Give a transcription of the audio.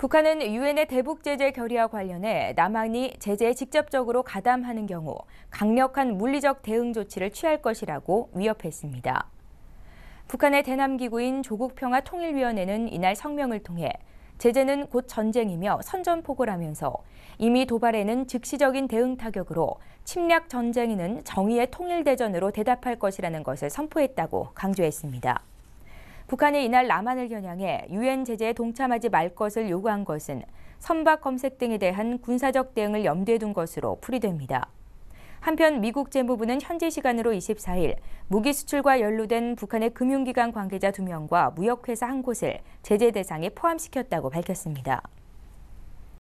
북한은 유엔의 대북 제재 결의와 관련해 남한이 제재에 직접적으로 가담하는 경우 강력한 물리적 대응 조치를 취할 것이라고 위협했습니다. 북한의 대남 기구인 조국 평화 통일위원회는 이날 성명을 통해 제재는 곧 전쟁이며 선전포고라면서 이미 도발에는 즉시적인 대응 타격으로 침략 전쟁에는 정의의 통일 대전으로 대답할 것이라는 것을 선포했다고 강조했습니다. 북한이 이날 남한을 겨냥해 유엔 제재에 동참하지 말 것을 요구한 것은 선박 검색 등에 대한 군사적 대응을 염두에 둔 것으로 풀이됩니다. 한편 미국 재무부는 현지 시간으로 24일 무기 수출과 연루된 북한의 금융기관 관계자 2명과 무역회사 한 곳을 제재 대상에 포함시켰다고 밝혔습니다.